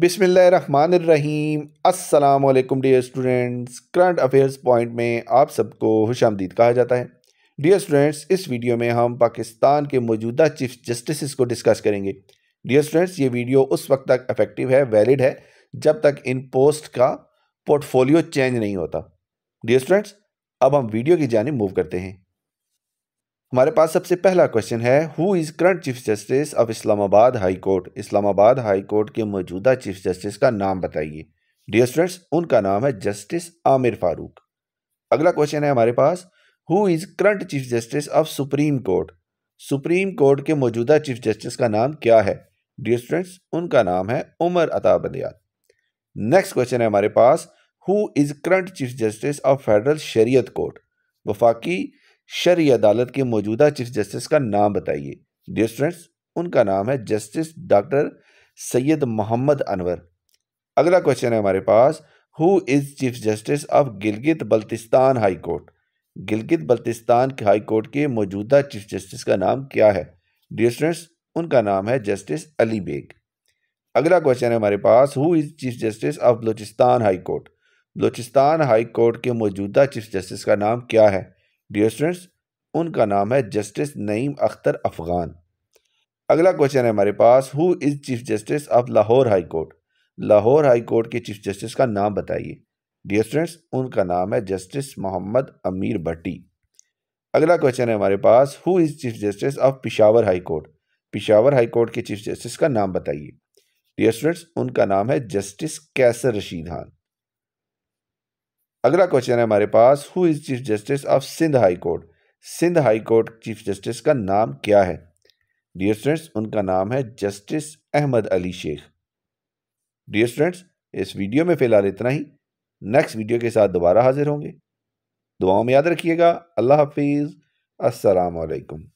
बिसमीम अल्लाम dear students current affairs point में आप सबको खुश कहा जाता है डियर स्टूडेंट्स इस वीडियो में हम पाकिस्तान के मौजूदा चीफ जस्टिस को डिस्कस करेंगे डियर स्टूडेंट्स ये वीडियो उस वक्त तक इफेक्टिव है वैलिड है जब तक इन पोस्ट का पोर्टफोलियो चेंज नहीं होता डियर स्टूडेंट्स अब हम वीडियो की जानब मूव करते हैं हमारे पास सबसे पहला क्वेश्चन है who is current chief justice of Islamabad high court Islamabad high court के मौजूदा चीफ जस्टिस का नाम बताइए डियर स्टूडेंट्स उनका नाम है जस्टिस आमिर फारूक अगला क्वेश्चन है हमारे पास who is current chief justice of supreme court supreme court के मौजूदा चीफ जस्टिस का नाम क्या है डियर स्टूडेंट्स उनका नाम है उमर अता बंदयाल नेक्स्ट क्वेश्चन है हमारे पास who is current chief justice of federal Shariat court वफाकी शरी अदालत के मौजूदा चीफ जस्टिस का नाम बताइए डियर स्टूडेंट्स उनका नाम है जस्टिस डॉक्टर सैयद मोहम्मद अनवर अगला क्वेश्चन है हमारे पास who is chief justice of Gilgit Baltistan high court Gilgit Baltistan के हाई कोर्ट के मौजूदा चीफ जस्टिस का नाम क्या है डियर स्टूडेंट्स उनका नाम है जस्टिस अली बेग अगला क्वेश्चन है हमारे पास who is chief justice of Balochistan high court Balochistan high court के मौजूदा चीफ जस्टिस का नाम क्या है डियर स्टूडेंट्स उनका नाम है जस्टिस नईम अख्तर अफगान अगला क्वेश्चन है हमारे पास who is chief justice of Lahore high court Lahore high court के चीफ जस्टिस का नाम बताइए डियर स्टूडेंट्स उनका नाम है जस्टिस मोहम्मद अमीर भट्टी अगला क्वेश्चन है हमारे पास who is chief justice of Peshawar high court Peshawar high court के चीफ जस्टिस का नाम बताइए डियर स्टूडेंट्स उनका नाम है जस्टिस कैसर रशीद खान अगला क्वेश्चन है हमारे पास who is chief justice of Sindh high court Sindh high court chief justice का नाम क्या है डियर स्टूडेंट्स उनका नाम है justice Ahmed Ali Sheikh dear students इस वीडियो में फ़िलहाल इतना ही नेक्स्ट वीडियो के साथ दोबारा हाजिर होंगे दुआओं में याद रखिएगा अल्लाह हाफिज़ असलकम